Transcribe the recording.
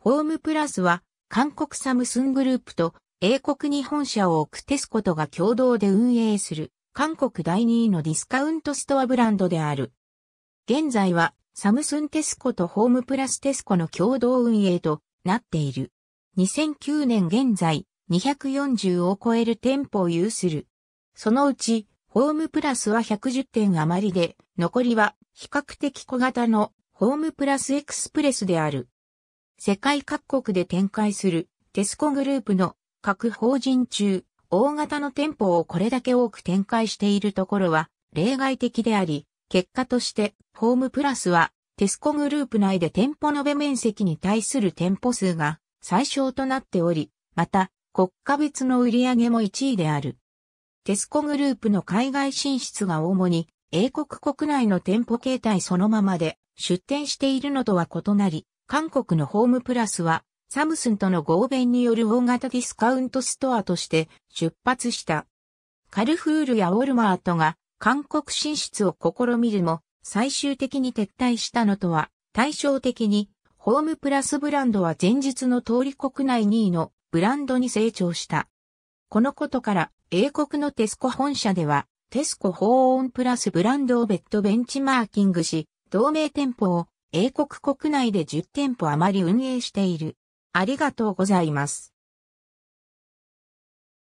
ホームプラスは、韓国サムスングループと英国に本社を置くテスコとが共同で運営する韓国第2位のディスカウントストアブランドである。現在はサムスンテスコとホームプラステスコの共同運営となっている。2009年現在240を超える店舗を有する。そのうちホームプラスは110店余りで、残りは比較的小型のホームプラスエクスプレスである。世界各国で展開するテスコグループの各法人中、大型の店舗をこれだけ多く展開しているところは例外的であり、結果としてホームプラスはテスコグループ内で店舗延べ面積に対する店舗数が最小となっており、また国家別の売上も1位である。テスコグループの海外進出が主に英国国内の店舗形態そのままで出店しているのとは異なり、韓国のホームプラスは、サムスンとの合弁による大型ディスカウントストアとして出発した。カルフールやウォルマートが韓国進出を試みるも、最終的に撤退したのとは対照的に、ホームプラスブランドは前日の通り国内2位のブランドに成長した。このことから、英国のテスコ本社では、テスコホーンプラスブランドを別途ベンチマーキングし、同名店舗を英国国内で10店舗余り運営している。ありがとうございます。